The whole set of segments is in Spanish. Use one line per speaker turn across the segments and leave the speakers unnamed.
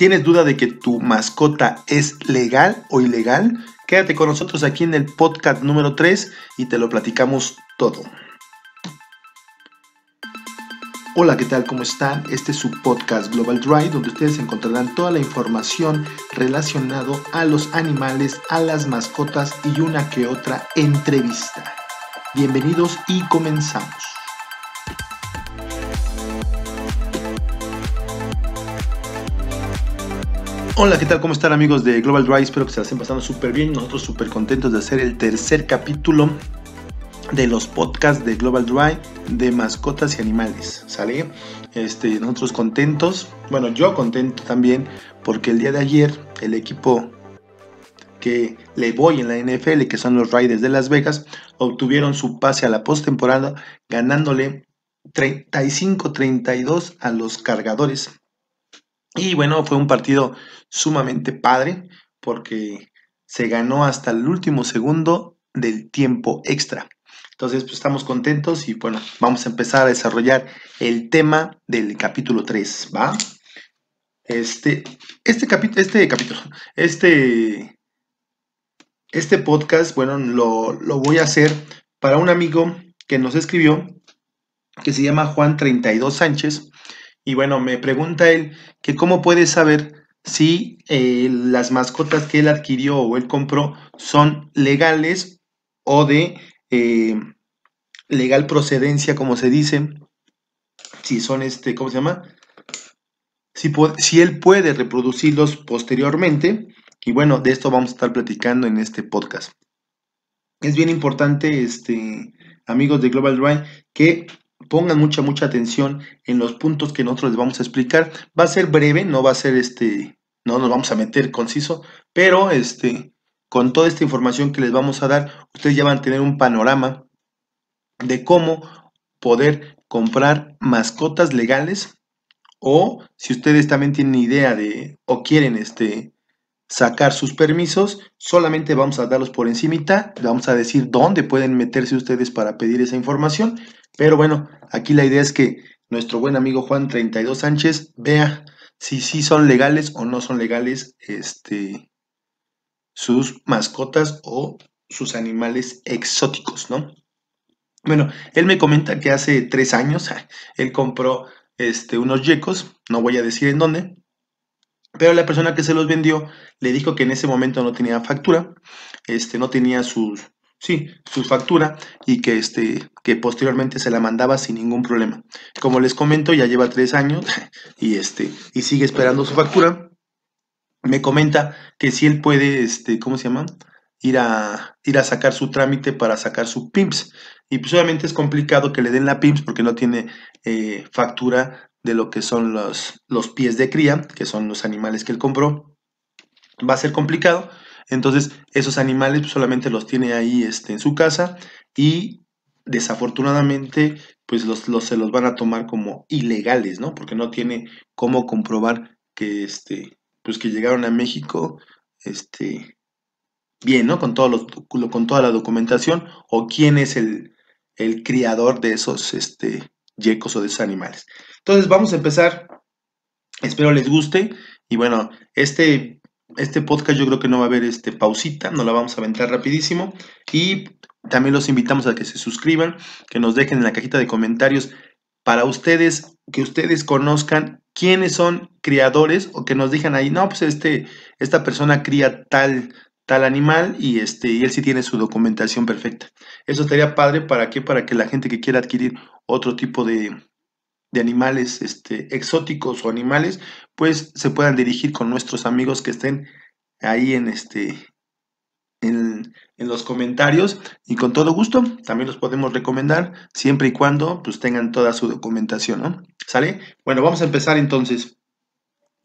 ¿Tienes duda de que tu mascota es legal o ilegal? Quédate con nosotros aquí en el podcast número 3 y te lo platicamos todo. Hola, ¿qué tal? ¿Cómo están? Este es su podcast Global Drive, donde ustedes encontrarán toda la información relacionado a los animales, a las mascotas y una que otra entrevista. Bienvenidos y comenzamos. Hola, ¿qué tal? ¿Cómo están amigos de Global Drive? Espero que se estén pasando súper bien. Nosotros súper contentos de hacer el tercer capítulo de los podcasts de Global Drive de mascotas y animales, ¿sale? Este, nosotros contentos, bueno, yo contento también porque el día de ayer el equipo que le voy en la NFL, que son los Raiders de Las Vegas, obtuvieron su pase a la postemporada ganándole 35-32 a los cargadores y bueno, fue un partido sumamente padre porque se ganó hasta el último segundo del tiempo extra. Entonces, pues estamos contentos y bueno, vamos a empezar a desarrollar el tema del capítulo 3, ¿va? Este, este capítulo, este capítulo, este, este podcast, bueno, lo, lo voy a hacer para un amigo que nos escribió, que se llama Juan 32 Sánchez, y bueno, me pregunta él que cómo puede saber si eh, las mascotas que él adquirió o él compró son legales o de eh, legal procedencia, como se dice, si son este, ¿cómo se llama? Si, si él puede reproducirlos posteriormente. Y bueno, de esto vamos a estar platicando en este podcast. Es bien importante, este, amigos de Global Drive, que pongan mucha, mucha atención en los puntos que nosotros les vamos a explicar. Va a ser breve, no va a ser este, no nos vamos a meter conciso, pero este, con toda esta información que les vamos a dar, ustedes ya van a tener un panorama de cómo poder comprar mascotas legales o si ustedes también tienen idea de o quieren este sacar sus permisos, solamente vamos a darlos por encimita, vamos a decir dónde pueden meterse ustedes para pedir esa información, pero bueno, aquí la idea es que nuestro buen amigo Juan 32 Sánchez vea si sí son legales o no son legales este, sus mascotas o sus animales exóticos, ¿no? Bueno, él me comenta que hace tres años él compró este, unos yecos, no voy a decir en dónde, pero la persona que se los vendió le dijo que en ese momento no tenía factura, este, no tenía sus, sí, su factura y que, este, que posteriormente se la mandaba sin ningún problema. Como les comento, ya lleva tres años y, este, y sigue esperando su factura. Me comenta que si él puede, este, ¿cómo se llama? Ir a, ir a sacar su trámite para sacar su PIMS. Y pues obviamente es complicado que le den la PIMS porque no tiene eh, factura de lo que son los, los pies de cría, que son los animales que él compró, va a ser complicado. Entonces, esos animales solamente los tiene ahí este, en su casa y desafortunadamente, pues los, los, se los van a tomar como ilegales, ¿no? Porque no tiene cómo comprobar que, este, pues que llegaron a México, este, bien, ¿no? Con, todos con toda la documentación o quién es el, el criador de esos, este, yecos o de esos animales. Entonces vamos a empezar. Espero les guste. Y bueno, este, este podcast yo creo que no va a haber este pausita, no la vamos a aventar rapidísimo. Y también los invitamos a que se suscriban, que nos dejen en la cajita de comentarios para ustedes, que ustedes conozcan quiénes son criadores o que nos digan ahí, no, pues este, esta persona cría tal tal animal y, este, él sí tiene su documentación perfecta. Eso estaría padre, ¿para qué? Para que la gente que quiera adquirir otro tipo de, animales este, exóticos o animales, pues se puedan dirigir con nuestros amigos que estén ahí en este en, los comentarios y con todo gusto también los podemos recomendar siempre y cuando pues tengan toda su documentación, ¿no? ¿Sale? Bueno, vamos a empezar entonces.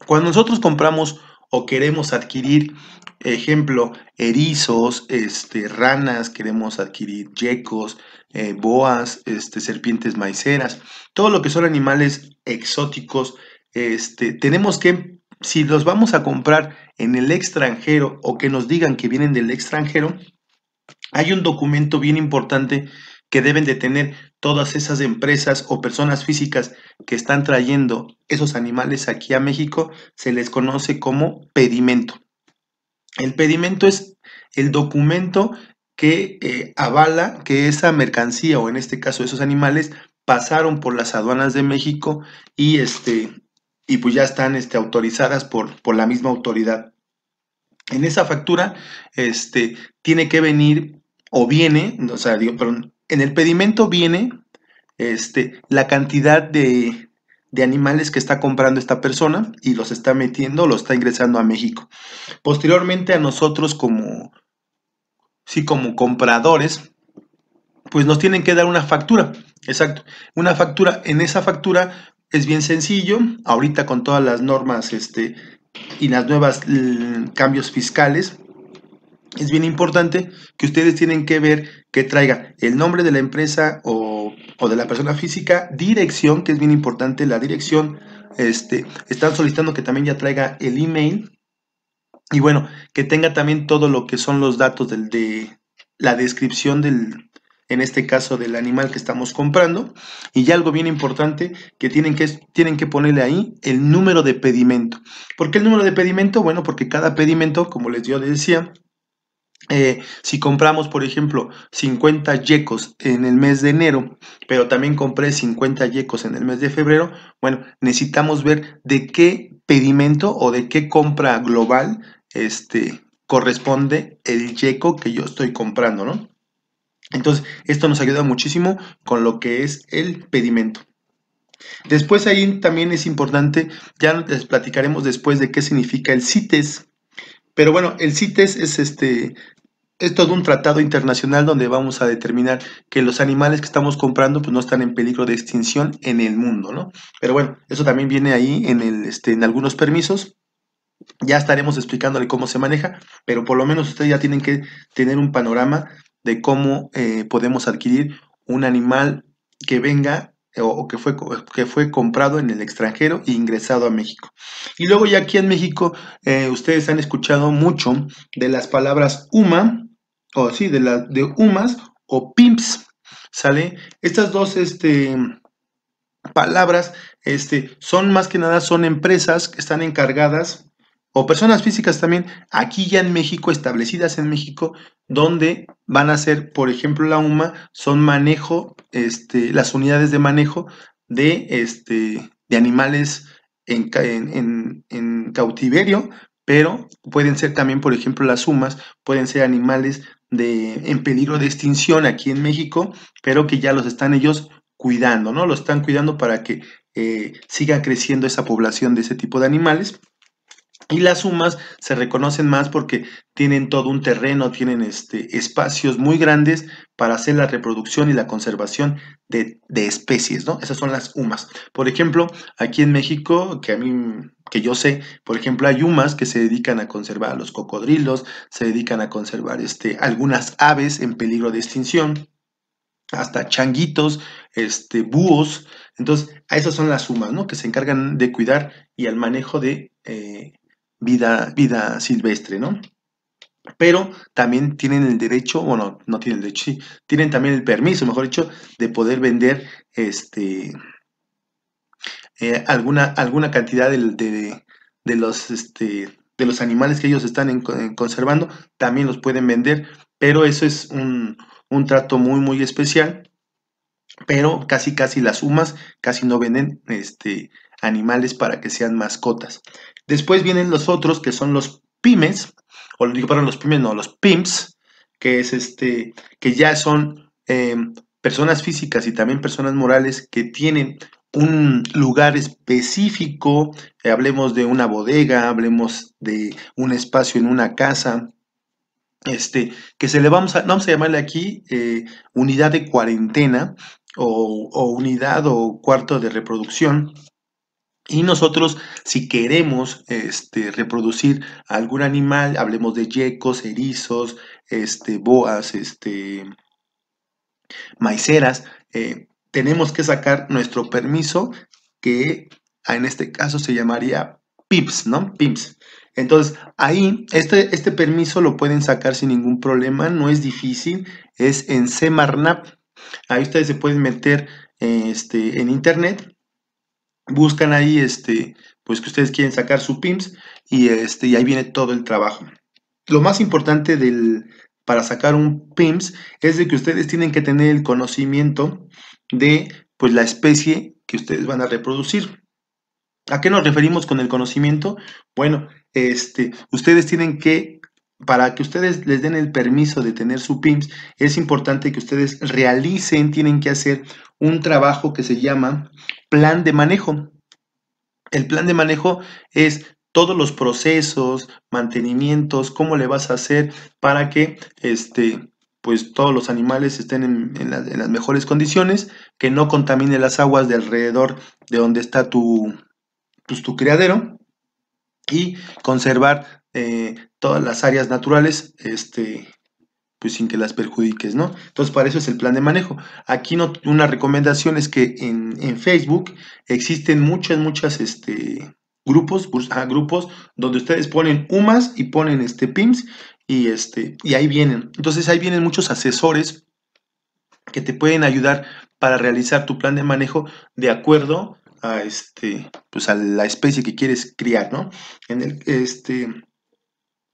Cuando nosotros compramos o queremos adquirir, ejemplo, erizos, este, ranas, queremos adquirir yecos, eh, boas, este, serpientes maiceras, todo lo que son animales exóticos, este, tenemos que, si los vamos a comprar en el extranjero o que nos digan que vienen del extranjero, hay un documento bien importante que deben de tener todas esas empresas o personas físicas que están trayendo esos animales aquí a México se les conoce como pedimento. El pedimento es el documento que eh, avala que esa mercancía o en este caso esos animales pasaron por las aduanas de México y este y pues ya están este, autorizadas por, por la misma autoridad. En esa factura este, tiene que venir o viene, o sea, digo, perdón, en el pedimento viene este, la cantidad de, de animales que está comprando esta persona y los está metiendo, los está ingresando a México. Posteriormente a nosotros como, sí, como compradores, pues nos tienen que dar una factura. Exacto. Una factura, en esa factura es bien sencillo, ahorita con todas las normas este, y las nuevas cambios fiscales, es bien importante que ustedes tienen que ver que traiga el nombre de la empresa o, de la persona física, dirección, que es bien importante la dirección. Este, están solicitando que también ya traiga el email. Y bueno, que tenga también todo lo que son los datos del, de la descripción del, en este caso del animal que estamos comprando. Y ya algo bien importante que tienen que, tienen que ponerle ahí el número de pedimento. ¿Por qué el número de pedimento? Bueno, porque cada pedimento, como les yo decía, eh, si compramos, por ejemplo, 50 yecos en el mes de enero, pero también compré 50 yecos en el mes de febrero, bueno, necesitamos ver de qué pedimento o de qué compra global este, corresponde el yeco que yo estoy comprando, ¿no? Entonces, esto nos ayuda muchísimo con lo que es el pedimento. Después ahí también es importante, ya les platicaremos después de qué significa el CITES, pero bueno, el CITES es este es todo un tratado internacional donde vamos a determinar que los animales que estamos comprando pues no están en peligro de extinción en el mundo, ¿no? Pero bueno, eso también viene ahí en, el, este, en algunos permisos. Ya estaremos explicándole cómo se maneja, pero por lo menos ustedes ya tienen que tener un panorama de cómo eh, podemos adquirir un animal que venga eh, o que fue, que fue comprado en el extranjero e ingresado a México. Y luego ya aquí en México eh, ustedes han escuchado mucho de las palabras UMA, o sí, de, las de UMAS o PIMPS, ¿sale? Estas dos este, palabras este, son más que nada, son empresas que están encargadas o personas físicas también aquí ya en México, establecidas en México, donde van a ser, por ejemplo, la UMA, son manejo, este, las unidades de manejo de, este, de animales en, cautiverio, pero pueden ser también, por ejemplo, las UMAs, pueden ser animales de, en peligro de extinción aquí en México, pero que ya los están ellos cuidando, ¿no? Los están cuidando para que eh, siga creciendo esa población de ese tipo de animales. Y las sumas se reconocen más porque tienen todo un terreno, tienen este, espacios muy grandes para hacer la reproducción y la conservación de, especies, ¿no? Esas son las humas. Por ejemplo, aquí en México, que a mí que yo sé, por ejemplo, hay humas que se dedican a conservar a los cocodrilos, se dedican a conservar este, algunas aves en peligro de extinción, hasta changuitos, este, búhos. Entonces, esas son las humas, ¿no? Que se encargan de cuidar y al manejo de eh, vida, silvestre, ¿no? Pero también tienen el derecho, bueno, no tienen el derecho, sí, tienen también el permiso, mejor dicho, de poder vender este eh, alguna, alguna cantidad de, los este, de los animales que ellos están conservando, también los pueden vender, pero eso es un, trato muy, muy especial. Pero casi, casi las sumas casi no venden este, animales para que sean mascotas. Después vienen los otros que son los pymes, o digo, para los pymes, no, los pimps, que es este, que ya son em, personas físicas y también personas morales que tienen un lugar específico, eh, hablemos de una bodega, hablemos de un espacio en una casa, este, que se le vamos a, vamos a llamarle aquí eh, unidad de cuarentena o unidad o cuarto de reproducción, y nosotros, si queremos este, reproducir algún animal, hablemos de yecos, erizos, este, boas, este, maiceras, eh, tenemos que sacar nuestro permiso que ah, en este caso se llamaría PIPS, ¿no? PIPS. Entonces, ahí, este, este permiso lo pueden sacar sin ningún problema, no es difícil, es en Semarnap. Ahí ustedes se pueden meter este, en internet buscan ahí este, pues que ustedes quieren sacar su PIMS y, este, y ahí viene todo el trabajo. Lo más importante del, para sacar un PIMS es de que ustedes tienen que tener el conocimiento de pues, la especie que ustedes van a reproducir. ¿A qué nos referimos con el conocimiento? Bueno, este, ustedes tienen que, para que ustedes les den el permiso de tener su PIMS, es importante que ustedes realicen, tienen que hacer un trabajo que se llama plan de manejo. El plan de manejo es todos los procesos, mantenimientos, cómo le vas a hacer para que este, pues, todos los animales estén en, las mejores condiciones, que no contamine las aguas de alrededor de donde está tu, pues, tu criadero y conservar eh, todas las áreas naturales este, pues sin que las perjudiques, ¿no? Entonces para eso es el plan de manejo. Aquí una recomendación es que en, Facebook existen muchas, muchas, este, grupos, pues, grupos donde ustedes ponen UMAS y ponen este PIMS y este, y ahí vienen. Entonces ahí vienen muchos asesores que te pueden ayudar para realizar tu plan de manejo de acuerdo a este, pues a la especie que quieres criar, ¿no? En el, este,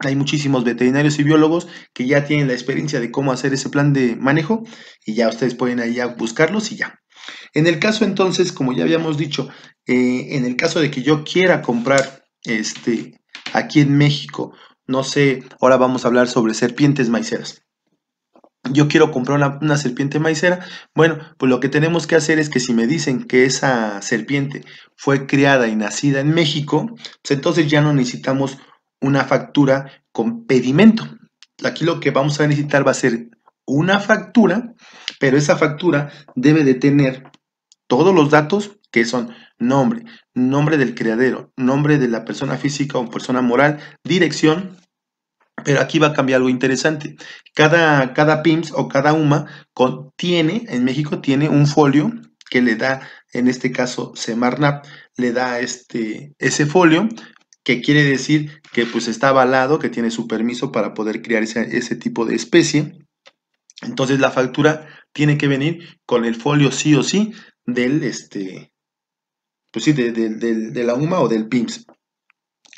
hay muchísimos veterinarios y biólogos que ya tienen la experiencia de cómo hacer ese plan de manejo y ya ustedes pueden ahí buscarlos y ya. En el caso entonces, como ya habíamos dicho, eh, en el caso de que yo quiera comprar este, aquí en México, no sé, ahora vamos a hablar sobre serpientes maiceras. Yo quiero comprar una, una serpiente maicera. Bueno, pues lo que tenemos que hacer es que si me dicen que esa serpiente fue criada y nacida en México, pues entonces ya no necesitamos una factura con pedimento. Aquí lo que vamos a necesitar va a ser una factura, pero esa factura debe de tener todos los datos que son nombre, nombre del criadero, nombre de la persona física o persona moral, dirección, pero aquí va a cambiar algo interesante. Cada, cada PIMS o cada UMA contiene, en México tiene un folio que le da, en este caso Semarnap, le da este, ese folio que quiere decir que pues está avalado, que tiene su permiso para poder crear ese, tipo de especie. Entonces la factura tiene que venir con el folio sí o sí del, este, pues sí, de, la UMA o del PIMS.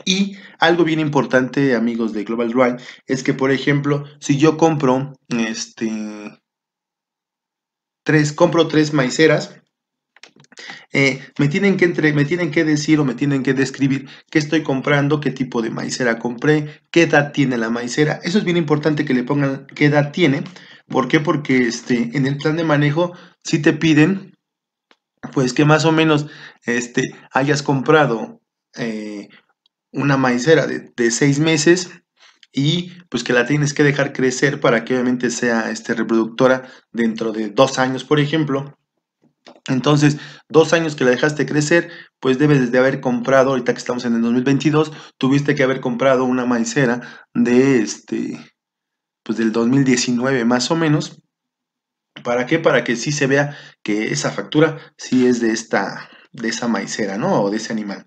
Y algo bien importante, amigos de Global Drive, es que, por ejemplo, si yo compro, este, tres, compro tres maiceras, eh, me, tienen que entre, me tienen que decir o me tienen que describir qué estoy comprando, qué tipo de maicera compré, qué edad tiene la maicera. Eso es bien importante que le pongan qué edad tiene. ¿Por qué? Porque este, en el plan de manejo si te piden pues que más o menos este, hayas comprado eh, una maicera de, de seis meses y pues que la tienes que dejar crecer para que obviamente sea este, reproductora dentro de dos años, por ejemplo. Entonces, dos años que la dejaste crecer, pues debes de haber comprado, ahorita que estamos en el 2022, tuviste que haber comprado una maicera de este, pues del 2019 más o menos. ¿Para qué? Para que sí se vea que esa factura sí es de esta, de esa maicera, ¿no? O de ese animal.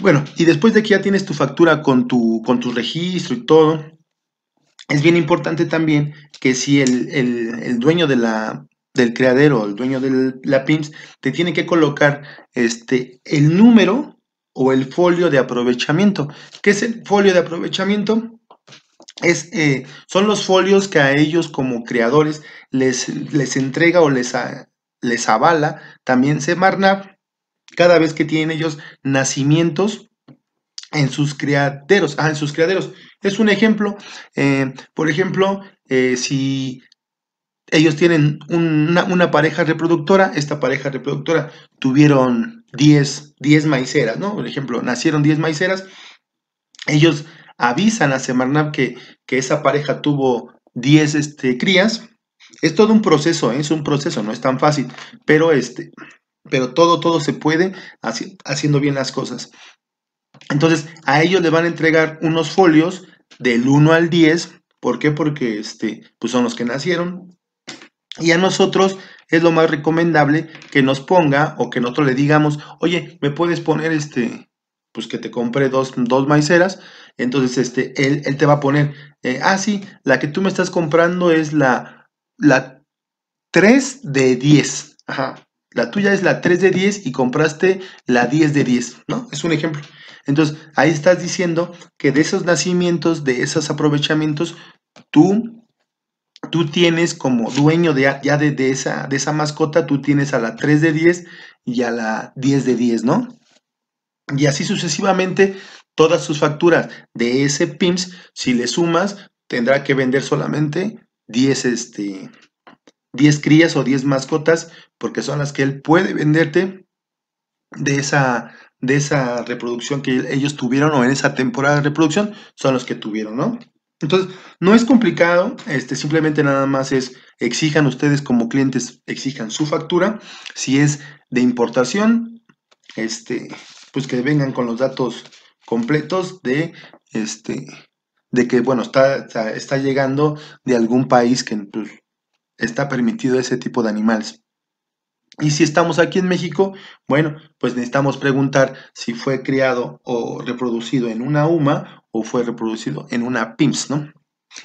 Bueno, y después de que ya tienes tu factura con tu, con tu registro y todo, es bien importante también que si el, el, el dueño de la, del criadero, el dueño de la PIMS, te tiene que colocar este, el número o el folio de aprovechamiento. ¿Qué es el folio de aprovechamiento? Es, eh, son los folios que a ellos como creadores les, les entrega o les, les avala también se marna cada vez que tienen ellos nacimientos en sus criaderos. Ah, en sus criaderos. Es un ejemplo. Eh, por ejemplo, eh, si ellos tienen una, pareja reproductora, esta pareja reproductora tuvieron 10, 10 maiceras, ¿no? Por ejemplo, nacieron 10 maiceras, ellos avisan a Semarnat que, que esa pareja tuvo 10 este, crías. Es todo un proceso, ¿eh? es un proceso, no es tan fácil, pero, este, pero todo, todo se puede haciendo bien las cosas. Entonces, a ellos le van a entregar unos folios del 1 al 10. ¿Por qué? Porque este, pues son los que nacieron, y a nosotros es lo más recomendable que nos ponga o que nosotros le digamos, oye, me puedes poner este, pues que te compré dos, dos maiceras. Entonces, este, él, él te va a poner, eh, ah, sí, la que tú me estás comprando es la, la 3 de 10. Ajá. La tuya es la 3 de 10 y compraste la 10 de 10, ¿no? Es un ejemplo. Entonces, ahí estás diciendo que de esos nacimientos, de esos aprovechamientos, tú tú tienes como dueño de, ya de, esa, de esa mascota, tú tienes a la 3 de 10 y a la 10 de 10, ¿no? Y así sucesivamente, todas sus facturas de ese PIMS, si le sumas, tendrá que vender solamente 10, este, 10 crías o 10 mascotas, porque son las que él puede venderte de esa, de esa reproducción que ellos tuvieron o en esa temporada de reproducción, son los que tuvieron, ¿no? Entonces, no es complicado, este, simplemente nada más es exijan ustedes como clientes, exijan su factura. Si es de importación, este, pues que vengan con los datos completos de este de que bueno está, está llegando de algún país que pues, está permitido ese tipo de animales y si estamos aquí en México, bueno, pues necesitamos preguntar si fue creado o reproducido en una UMA o fue reproducido en una PIMS, ¿no?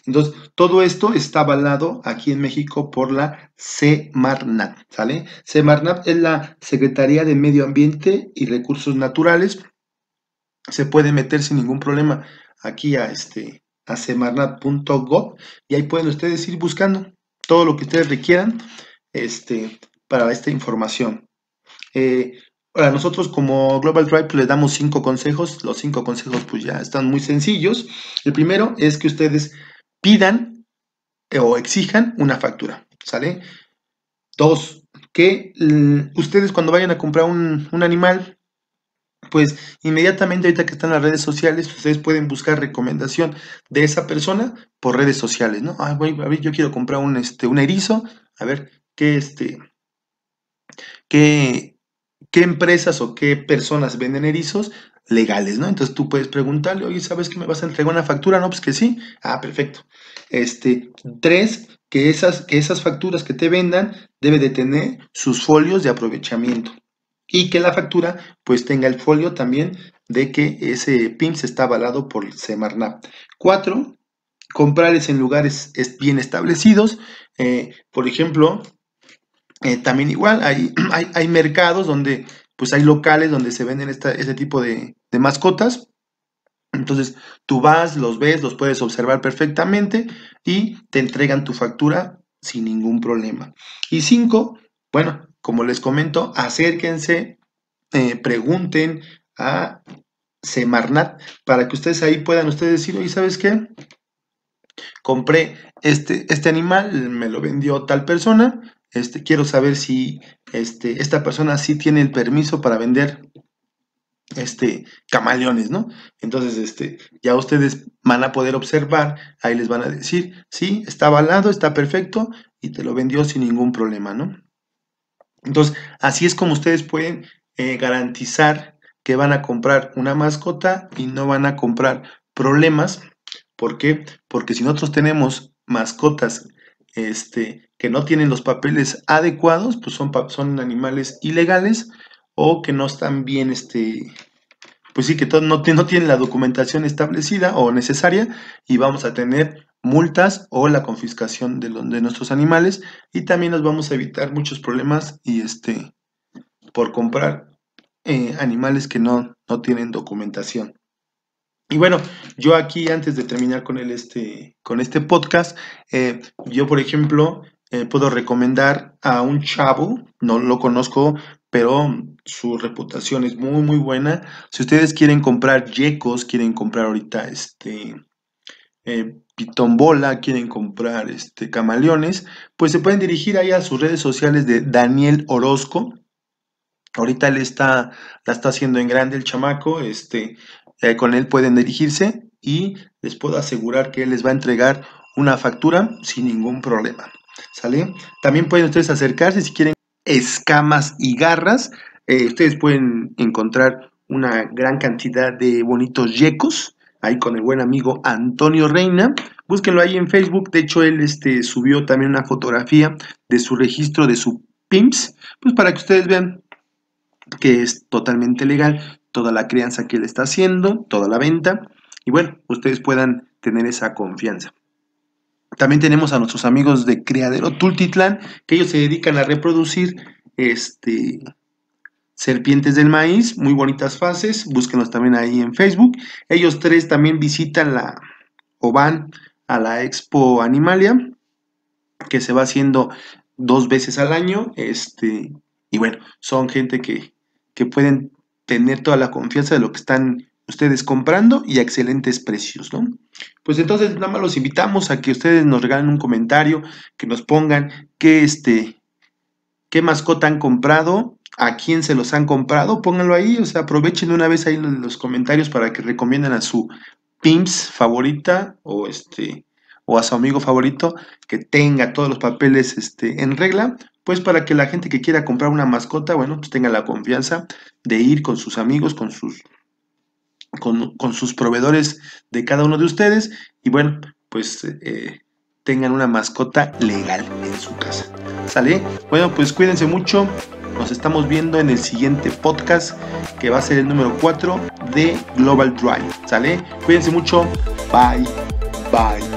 Entonces, todo esto está avalado aquí en México por la CMARNAP. ¿sale? CEMARNAT es la Secretaría de Medio Ambiente y Recursos Naturales. Se puede meter sin ningún problema aquí a, este, a y ahí pueden ustedes ir buscando todo lo que ustedes requieran este, para esta información. ahora, eh, nosotros como Global Drive les damos cinco consejos. Los cinco consejos pues ya están muy sencillos. El primero es que ustedes pidan eh, o exijan una factura, ¿sale? Dos, que mm, ustedes cuando vayan a comprar un, animal, pues inmediatamente ahorita que están las redes sociales, ustedes pueden buscar recomendación de esa persona por redes sociales, ¿no? Ah, a ver, yo quiero comprar un, este, un erizo, a ver qué, este, qué, qué empresas o qué personas venden erizos legales, ¿no? Entonces tú puedes preguntarle, oye, ¿sabes que me vas a entregar una factura? No, pues que sí. Ah, perfecto. Este, tres, que esas, esas facturas que te vendan debe de tener sus folios de aprovechamiento y que la factura pues tenga el folio también de que ese PIMS está avalado por Semarnat. Cuatro, comprarles en lugares bien establecidos. Eh, por ejemplo, eh, también igual, hay, hay, mercados donde pues hay locales donde se venden esta, este tipo de, mascotas. Entonces tú vas, los ves, los puedes observar perfectamente y te entregan tu factura sin ningún problema. Y cinco, bueno, como les comento, acérquense, eh, pregunten a Semarnat para que ustedes ahí puedan ustedes decir, oye, ¿sabes qué? Compré este, este animal, me lo vendió tal persona, este, quiero saber si este, esta persona sí tiene el permiso para vender este, camaleones, ¿no? Entonces, este, ya ustedes van a poder observar, ahí les van a decir, sí, está avalado, está perfecto y te lo vendió sin ningún problema, ¿no? Entonces, así es como ustedes pueden eh, garantizar que van a comprar una mascota y no van a comprar problemas. ¿Por qué? Porque si nosotros tenemos mascotas este, que no tienen los papeles adecuados, pues son, son animales ilegales o que no están bien, este, pues sí, que no, no tienen la documentación establecida o necesaria y vamos a tener multas o la confiscación de, de nuestros animales y también nos vamos a evitar muchos problemas y este, por comprar eh, animales que no, no tienen documentación. Y bueno, yo aquí antes de terminar con, el, este, con este podcast, eh, yo por ejemplo eh, puedo recomendar a un chavo, no lo conozco, pero su reputación es muy muy buena. Si ustedes quieren comprar yecos, quieren comprar ahorita este eh, pitombola, quieren comprar este camaleones, pues se pueden dirigir ahí a sus redes sociales de Daniel Orozco. Ahorita está, la está haciendo en grande el chamaco, este, eh, con él pueden dirigirse y les puedo asegurar que él les va a entregar una factura sin ningún problema. También pueden ustedes acercarse si quieren escamas y garras. Eh, ustedes pueden encontrar una gran cantidad de bonitos yecos ahí con el buen amigo Antonio Reina. Búsquenlo ahí en Facebook. De hecho, él este, subió también una fotografía de su registro de su PIMS, pues para que ustedes vean que es totalmente legal toda la crianza que él está haciendo, toda la venta, y bueno, ustedes puedan tener esa confianza. También tenemos a nuestros amigos de Criadero Tultitlán, que ellos se dedican a reproducir este, serpientes del maíz, muy bonitas fases, búsquenos también ahí en Facebook. Ellos tres también visitan la, o van a la Expo Animalia, que se va haciendo dos veces al año, este, y bueno, son gente que, que pueden tener toda la confianza de lo que están ustedes comprando y a excelentes precios, ¿no? Pues entonces nada más los invitamos a que ustedes nos regalen un comentario, que nos pongan qué este qué mascota han comprado, a quién se los han comprado, pónganlo ahí, o sea, aprovechen una vez ahí los comentarios para que recomienden a su pimps favorita o este o a su amigo favorito que tenga todos los papeles este, en regla, pues para que la gente que quiera comprar una mascota, bueno, pues tenga la confianza de ir con sus amigos, con sus, con, sus proveedores de cada uno de ustedes y bueno, pues eh, tengan una mascota legal en su casa. ¿Sale? Bueno, pues cuídense mucho. Nos estamos viendo en el siguiente podcast que va a ser el número 4 de Global Drive. ¿Sale? Cuídense mucho. Bye. Bye.